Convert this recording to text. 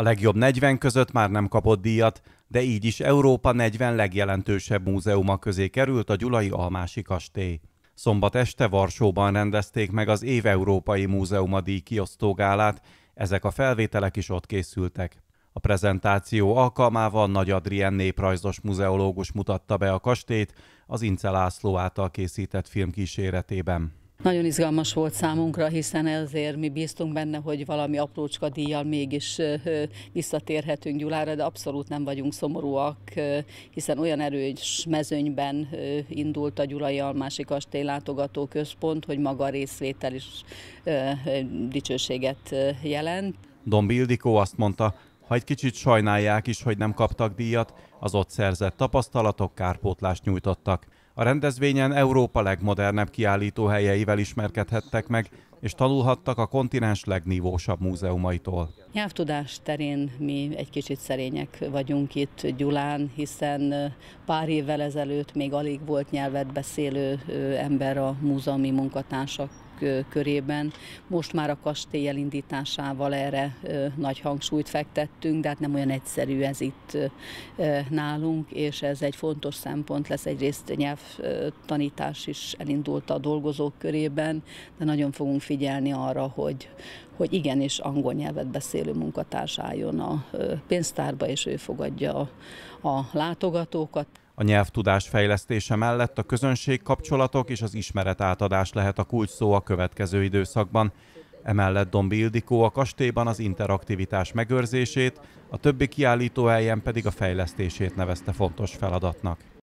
A legjobb 40 között már nem kapott díjat, de így is Európa 40 legjelentősebb múzeuma közé került a Gyulai Almási kastély. Szombat este Varsóban rendezték meg az Év Európai Múzeuma díj kiosztógálát, ezek a felvételek is ott készültek. A prezentáció alkalmával Nagy Adrien néprajzos muzeológus mutatta be a kastélyt az Ince László által készített film kíséretében. Nagyon izgalmas volt számunkra, hiszen ezért mi bíztunk benne, hogy valami aprócska díjjal mégis visszatérhetünk Gyulára, de abszolút nem vagyunk szomorúak, hiszen olyan erős mezőnyben indult a Gyulai Almási Kastély látogató központ, hogy maga a részvétel is dicsőséget jelent. Dombi azt mondta, ha egy kicsit sajnálják is, hogy nem kaptak díjat, az ott szerzett tapasztalatok kárpótlást nyújtottak. A rendezvényen Európa legmodernebb kiállítóhelyeivel ismerkedhettek meg, és tanulhattak a kontinens legnívósabb múzeumaitól. Nyelvtudás terén mi egy kicsit szerények vagyunk itt Gyulán, hiszen pár évvel ezelőtt még alig volt nyelvet beszélő ember a múzeumi munkatársak körében. Most már a kastély elindításával erre nagy hangsúlyt fektettünk, de hát nem olyan egyszerű ez itt nálunk, és ez egy fontos szempont lesz. Egyrészt nyelvtanítás is elindult a dolgozók körében, de nagyon fogunk figyelni arra, hogy, hogy igenis angol nyelvet beszélő munkatárs álljon a pénztárba, és ő fogadja a, a látogatókat. A nyelvtudás fejlesztése mellett a közönség kapcsolatok és az ismeret átadás lehet a kulcs szó a következő időszakban. Emellett Dombi Ildikó a kastélyban az interaktivitás megőrzését, a többi kiállító helyen pedig a fejlesztését nevezte fontos feladatnak.